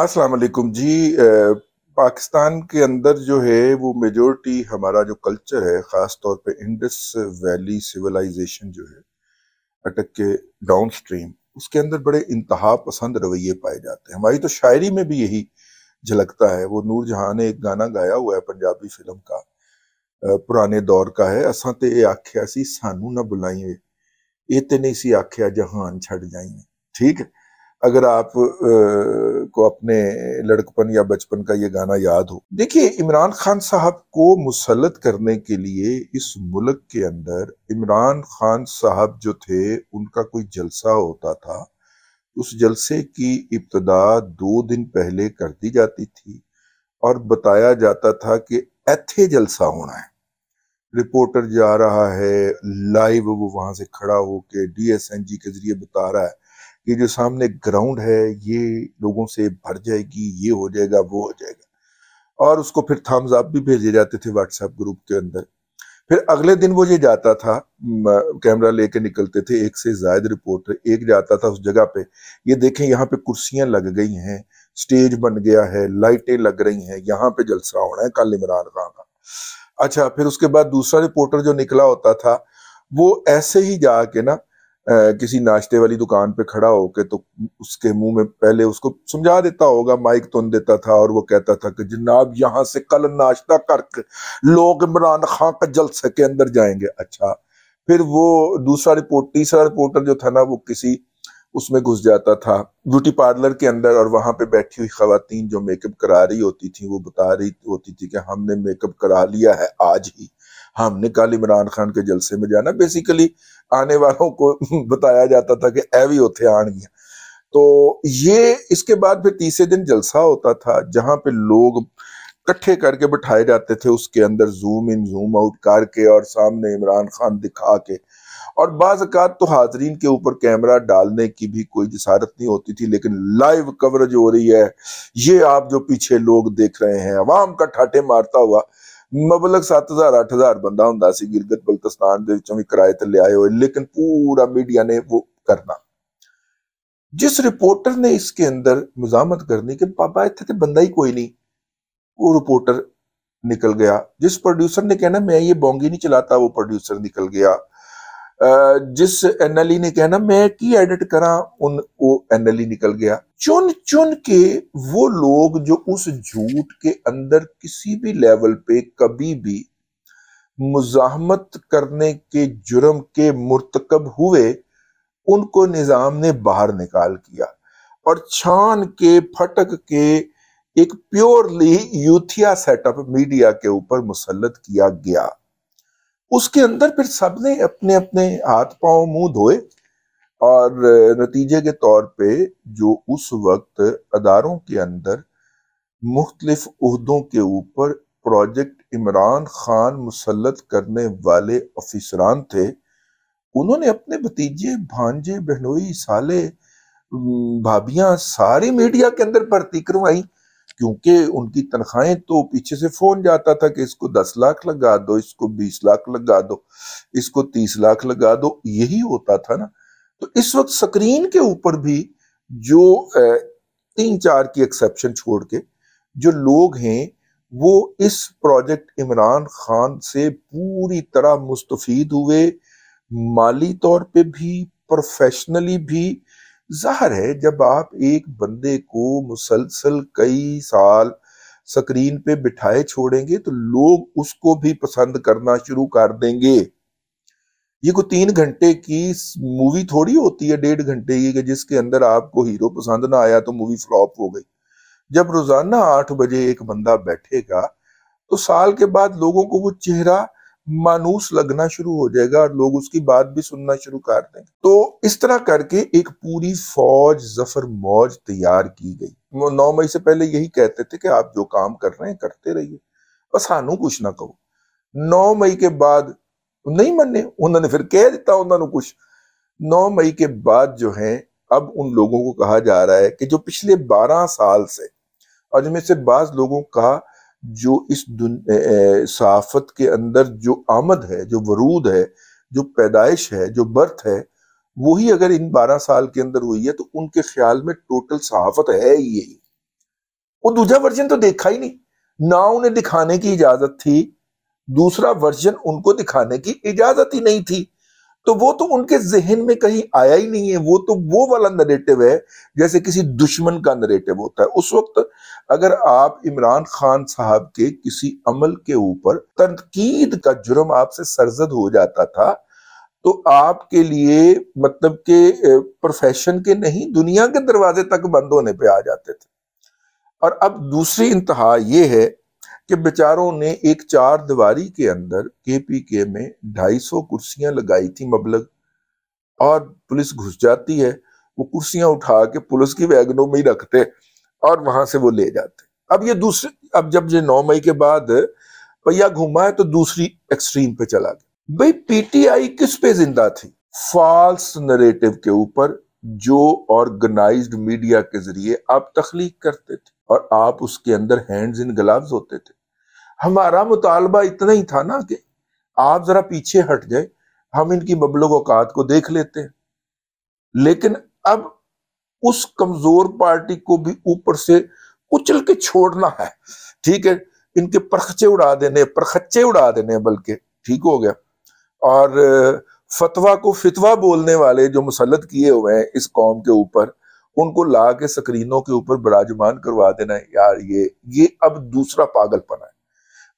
अस्सलाम वालेकुम जी पाकिस्तान के अंदर जो है वो मेजोरिटी हमारा जो कल्चर है ख़ास तौर पे इंडस वैली सिविलाइजेशन जो है अटक के डाउन स्ट्रीम उसके अंदर बड़े इंतहा पसंद रवैये पाए जाते हैं हमारी तो शायरी में भी यही झलकता है वो नूर जहाँ ने एक गाना गाया हुआ है पंजाबी फिल्म का पुराने दौर का है असा तो ये आख्या सी सानू ना बुलाइए ये तो नहीं सी आख्या जहान छड़ जाइए ठीक है अगर आप आ, को अपने लड़कपन या बचपन का ये गाना याद हो देखिए इमरान खान साहब को मुसलत करने के लिए इस मुल्क के अंदर इमरान खान साहब जो थे उनका कोई जलसा होता था उस जलसे की इब्तदा दो दिन पहले कर दी जाती थी और बताया जाता था कि ऐथे जलसा होना है रिपोर्टर जा रहा है लाइव वो वहां से खड़ा होके डीएसएनजी के जरिए बता रहा है ये जो सामने ग्राउंड है ये लोगों से भर जाएगी ये हो जाएगा वो हो जाएगा और उसको फिर थम्स अप भी भेजे जाते थे व्हाट्सएप ग्रुप के अंदर फिर अगले दिन वो ये जाता था कैमरा लेके निकलते थे एक से जायद रिपोर्टर एक जाता था उस जगह पे ये देखें यहाँ पे कुर्सियां लग गई हैं स्टेज बन गया है लाइटें लग रही हैं यहाँ पे जलसा होना है कल इमरान खान का अच्छा फिर उसके बाद दूसरा रिपोर्टर जो निकला होता था वो ऐसे ही जाके ना किसी नाश्ते वाली दुकान पे खड़ा होके तो उसके मुंह में पहले उसको समझा देता होगा माइक तुन तो देता था और वो कहता था कि जनाब यहाँ से कल नाश्ता करके लोग इमरान खान का जलसे के अंदर जाएंगे अच्छा फिर वो दूसरा रिपोर्ट तीसरा रिपोर्टर जो था ना वो किसी उसमें घुस जाता था ब्यूटी पार्लर के अंदर और वहां पे बैठी हुई खातन जो मेकअप करा रही होती थी वो बता रही होती थी कि हमने मेकअप करा लिया है आज ही हाँ, हमने कल इमरान खान के जलसे में जाना बेसिकली आने वालों को बताया जाता था कि ऐ भी उथे आनगियां तो ये इसके बाद फिर तीसरे दिन जलसा होता था जहाँ पे लोग कट्ठे करके बैठाए जाते थे उसके अंदर जूम इन जूम आउट करके और सामने इमरान खान दिखा के और बाज़ात तो हाजरीन के ऊपर कैमरा डालने की भी कोई जसारत नहीं होती थी लेकिन लाइव कवरेज हो रही है ये आप जो पीछे लोग देख रहे हैं अवाम का ठाटे मारता हुआ ਮਬਲਗ 7000 हजार अठ हज़ार ਸੀ ਗਿਲਗਤ ਬਲਤਿਸਤਾਨ ਦੇ ਵਿੱਚੋਂ ਵੀ ਕਿਰਾਏ ਤੇ ਲਿਆਏ पूरा मीडिया ने वो करना जिस रिपोर्टर ने इसके अंदर मुजामत करनी कि पापा इतने तो बंदा ही कोई नहीं वो रिपोर्टर निकल गया जिस प्रोड्यूसर ने कहना मैं ये बोंगी नहीं चलाता वो प्रोड्यूसर निकल गया जिस ई ने कहना मैं की एडिट करा उन वो ई निकल गया चुन चुन के वो लोग जो उस झूठ के अंदर किसी भी लेवल पे कभी भी मुजाहमत करने के जुर्म के मुरतकब हुए उनको निज़ाम ने बाहर निकाल किया और छान के फटक के एक प्योरली यूथिया सेटअप मीडिया के ऊपर मुसलत किया गया उसके अंदर फिर सबने अपने अपने हाथ पांव मुंह धोए और नतीजे के तौर पे जो उस वक्त अदारों के अंदर मुख्तलिफ उहदों के ऊपर प्रोजेक्ट इमरान खान मुसलत करने वाले ऑफिसरान थे उन्होंने अपने भतीजे भांजे बहनोई साले भाभियां सारी मीडिया के अंदर भर्ती करवाई क्योंकि उनकी तनख्वाहें तो पीछे से फोन जाता था कि इसको दस लाख लगा दो इसको बीस लाख लगा दो इसको तीस लाख लगा दो यही होता था ना तो इस वक्त स्क्रीन के ऊपर भी जो तीन चार की एक्सेप्शन छोड़ के जो लोग हैं वो इस प्रोजेक्ट इमरान खान से पूरी तरह मुस्तफ़ीद हुए माली तौर पे भी प्रोफेशनली भी जाहिर है जब आप एक बंदे को मुसलसल कई साल स्क्रीन पे बिठाए छोड़ेंगे तो लोग उसको भी पसंद करना शुरू कर देंगे ये को तीन घंटे की मूवी थोड़ी होती है डेढ़ घंटे की कि जिसके अंदर आपको हीरो पसंद ना आया तो मूवी फ्लॉप हो गई जब रोजाना आठ बजे एक बंदा बैठेगा तो साल के बाद लोगों को वो चेहरा मानूस लगना शुरू हो जाएगा और लोग उसकी बात भी सुनना शुरू कर देंगे तो इस तरह करके एक पूरी फौज जफर मौज तैयार की गई नौ मई से पहले यही कहते थे कि आप जो काम कर रहे हैं करते रहिए बस सानू कुछ ना कहो नौ मई के बाद नहीं मने उन्होंने फिर कह दिता उन्होंने कुछ नौ मई के बाद जो है अब उन लोगों को कहा जा रहा है कि जो पिछले बारह साल से और जिनमें से बाज लोगों का जो इस सहाफत के अंदर जो आमद है जो वरूद है जो पैदाइश है जो बर्थ है वही अगर इन बारह साल के अंदर हुई है तो उनके ख्याल में टोटल सहाफत है ही यही वो दूसरा वर्जन तो देखा ही नहीं ना उन्हें दिखाने की इजाजत थी दूसरा वर्जन उनको दिखाने की इजाजत ही नहीं थी तो वो तो उनके जहन में कहीं आया ही नहीं है वो तो वो वाला नरेटिव है जैसे किसी दुश्मन का नरेटिव होता है उस वक्त अगर आप इमरान खान साहब के किसी अमल के ऊपर तनकीद का जुर्म आपसे सरजद हो जाता था तो आपके लिए मतलब के प्रोफेशन के नहीं दुनिया के दरवाजे तक बंद होने पर आ जाते थे और अब दूसरी इंतहा ये है कि बेचारों ने एक चार दीवारी के अंदर केपीके में 250 कुर्सियां लगाई थी मबलग और पुलिस घुस जाती है वो कुर्सियां उठा के पुलिस की वैगनों में ही रखते और वहां से वो ले जाते अब ये दूसरे अब जब ये नौ मई के बाद पहिया घूमा है तो दूसरी एक्सट्रीम पे चला गया भाई पीटीआई किस पे जिंदा थी फॉल्स नरेटिव के ऊपर जो ऑर्गेनाइज्ड मीडिया के जरिए आप तखलीक करते थे और आप उसके अंदर हैंड्स इन ग्लव्स होते थे हमारा मुतालबा इतना ही था ना कि आप जरा पीछे हट जाए हम इनकी बबलो औकात को देख लेते हैं लेकिन अब उस कमजोर पार्टी को भी ऊपर से कुचल के छोड़ना है ठीक है इनके परखचे उड़ा देने परखच्चे उड़ा देने बल्कि ठीक हो गया और फतवा को फितवा बोलने वाले जो मुसलत किए हुए हैं इस कौम के ऊपर उनको ला के स्क्रीनों के ऊपर बराजमान करवा देना यार ये ये अब दूसरा पागलपना है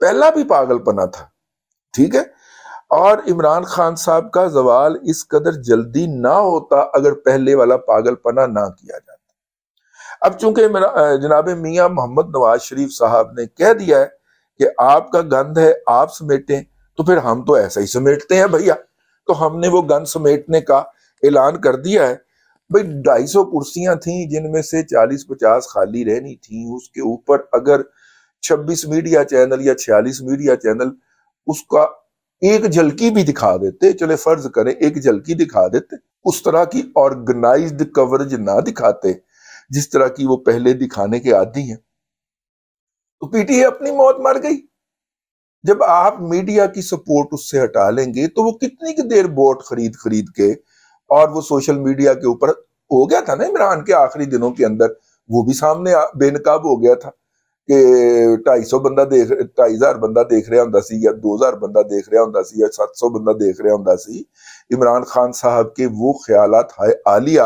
पहला भी पागलपना था ठीक है और इमरान खान साहब का जवाल इस कदर जल्दी ना होता अगर पहले वाला पागलपना ना किया जाता अब चूंकि जनाब मियाँ मोहम्मद नवाज शरीफ साहब ने कह दिया है कि आपका गंद है आप समेटें तो फिर हम तो ऐसा ही समेटते हैं भैया तो हमने वो गंद समेटने का ऐलान कर दिया है भाई ढाई सौ कुर्सियां थी जिनमें से चालीस पचास खाली रहनी थी उसके ऊपर अगर छब्बीस मीडिया चैनल या छियालीस मीडिया चैनल उसका एक झलकी भी दिखा देते चले फर्ज करें एक झलकी दिखा देते उस तरह की ऑर्गेनाइज्ड कवरेज ना दिखाते जिस तरह की वो पहले दिखाने के आदि हैं तो पीटीए अपनी मौत मर गई जब आप मीडिया की सपोर्ट उससे हटा लेंगे तो वो कितनी की देर बोट खरीद खरीद के और वो सोशल मीडिया के ऊपर हो गया था ना इमरान के आखिरी दिनों के अंदर वो भी सामने बेनकाब हो गया था ढाई सौ ਬੰਦਾ देख ढाई हजार ਦੇਖ देख रहा ਸੀ ਜਾਂ 2000 ਬੰਦਾ ਦੇਖ ਰਿਹਾ ਹੁੰਦਾ ਸੀ ਜਾਂ 700 ਬੰਦਾ ਦੇਖ ਰਿਹਾ ਹੁੰਦਾ इमरान खान साहब के वो ख्याल आलिया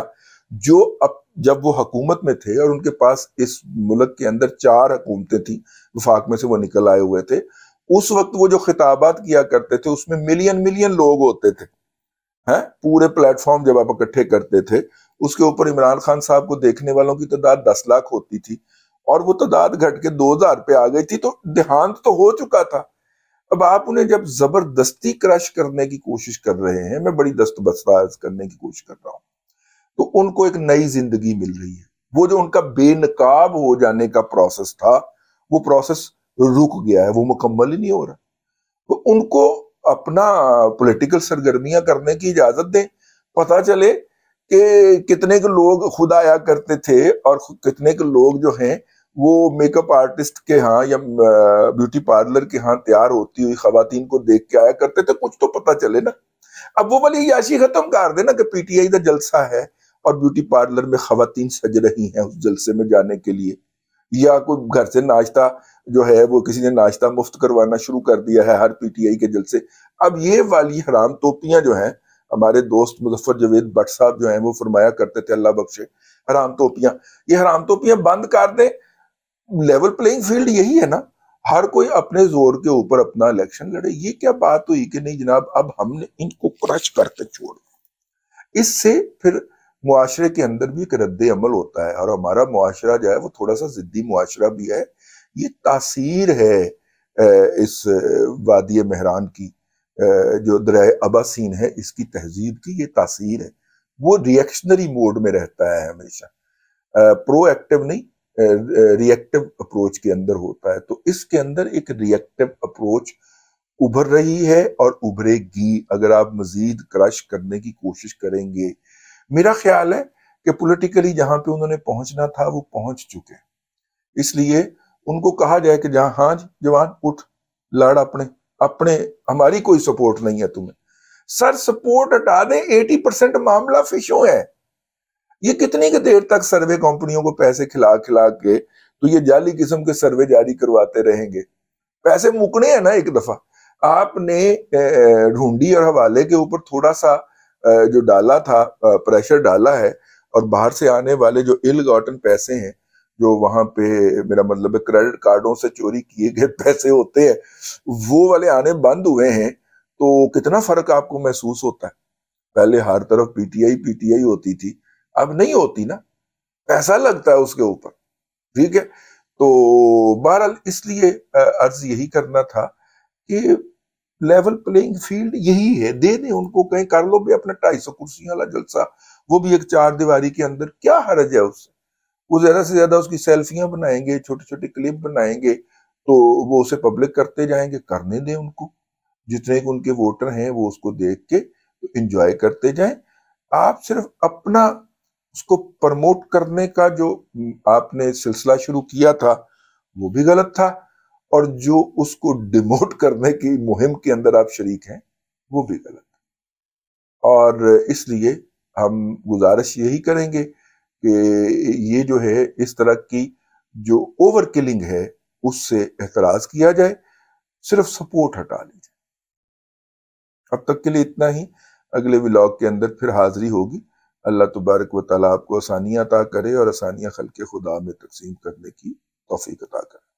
जो अब जब वो हकूमत में थे और उनके पास इस मुल्क के अंदर चार हकूमतें थी वफाक में से वो निकल आए हुए थे उस वक्त वो जो खिताबात किया करते थे उसमें मिलियन मिलियन लोग होते थे है पूरे प्लेटफॉर्म जब आप इकट्ठे करते थे उसके ऊपर इमरान खान साहब को देखने वालों की तादाद दस लाख होती थी और वो तादाद तो घट के दो हजार पे आ गई थी तो देहांत तो हो चुका था अब आप उन्हें जब जबरदस्ती क्रश करने की कोशिश कर रहे हैं मैं बड़ी दस्त बस्ताज करने की कोशिश कर रहा हूं तो उनको एक नई जिंदगी मिल रही है वो जो उनका बेनकाब हो जाने का प्रोसेस था वो प्रोसेस रुक गया है वो मुकम्मल ही नहीं हो रहा तो उनको अपना पॉलिटिकल सरगर्मियां करने की इजाजत दें पता चले कि कितने के लोग खुद आया करते थे और कितने के लोग जो हैं वो मेकअप आर्टिस्ट के यहाँ या ब्यूटी पार्लर के यहाँ तैयार होती हुई खातन को देख के आया करते थे कुछ तो पता चले ना अब वो वाली याशी खत्म कर देना कि पीटीआई का जलसा है और ब्यूटी पार्लर में खातन सज रही हैं उस जलसे में जाने के लिए या कोई घर से नाश्ता जो है वो किसी ने नाश्ता मुफ्त करवाना शुरू कर दिया है हर पीटीआई के जलसे अब ये वाली हराम तोपियां जो हैं हमारे दोस्त मुजफ्फर जवेद भट्ट साहब जो हैं वो फरमाया करते थे अल्लाह बख्शे हराम तोपियां ये हराम तोपियां बंद कर दें लेवल प्लेइंग फील्ड यही है ना हर कोई अपने जोर के ऊपर अपना इलेक्शन लड़े ये क्या बात हुई कि नहीं जनाब अब हमने इनको क्रश करके छोड़ इससे फिर मुआरे के अंदर भी एक रद्द अमल होता है और हमारा मुआरा जो है वो थोड़ा सा जिद्दी मुआरा भी है ये तासीर है इस वादी मेहरान की जो दरिया अबासीन है इसकी तहजीब की ये तासीर है वो रिएक्शनरी मोड में रहता है हमेशा प्रोएक्टिव नहीं रिएक्टिव अप्रोच के अंदर होता है तो इसके अंदर एक रिएक्टिव अप्रोच उभर रही है और उभरेगी अगर आप मजीद क्रश करने की कोशिश करेंगे मेरा ख्याल है कि पॉलिटिकली जहां पे उन्होंने पहुंचना था वो पहुंच चुके इसलिए उनको कहा जाए कि जहां हाँ जवान उठ लड़ अपने अपने हमारी कोई सपोर्ट नहीं है तुम्हें सर सपोर्ट हटा दें एटी परसेंट मामला फिशों है ये कितनी के देर तक सर्वे कंपनियों को पैसे खिला खिला के तो ये जाली किस्म के सर्वे जारी करवाते रहेंगे पैसे मुकने हैं ना एक दफा आपने ढूंढी और हवाले के ऊपर थोड़ा सा जो डाला था प्रेशर डाला है और बाहर से आने वाले जो इल गॉटन पैसे हैं जो वहां पे मेरा मतलब है क्रेडिट कार्डों से चोरी किए गए पैसे होते हैं वो वाले आने बंद हुए हैं तो कितना फर्क आपको महसूस होता है पहले हर तरफ पीटीआई पीटीआई होती थी अब नहीं होती ना पैसा लगता है उसके ऊपर ठीक है तो बहरहाल इसलिए अर्ज यही करना था कि लेवल प्लेइंग फील्ड यही है दे दे उनको कहीं कर लो भी अपना ढाई सौ कुर्सियों वाला जलसा वो भी एक चार दीवारी के अंदर क्या हर्ज है उससे वो ज़्यादा से ज़्यादा उसकी सेल्फियां बनाएंगे छोटे छोटे क्लिप बनाएंगे तो वो उसे पब्लिक करते जाएंगे करने दें उनको जितने उनके वोटर हैं वो उसको देख के इंजॉय करते जाएं आप सिर्फ अपना उसको प्रमोट करने का जो आपने सिलसिला शुरू किया था वो भी गलत था और जो उसको डिमोट करने की मुहिम के अंदर आप शरीक हैं वो भी गलत और इसलिए हम गुजारिश यही करेंगे कि ये जो है इस तरह की जो ओवर किलिंग है उससे एतराज किया जाए सिर्फ सपोर्ट हटा ली जाए अब तक के लिए इतना ही अगले व्लॉग के अंदर फिर हाजिरी होगी अल्लाह तबारक व ताली आपको आसानियाँ अता करे और आसानियाँ खल के खुदा में तकसीम करने की तोफीक अता करे